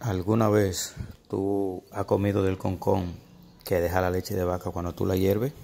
¿Alguna vez tú has comido del concón que deja la leche de vaca cuando tú la hierves?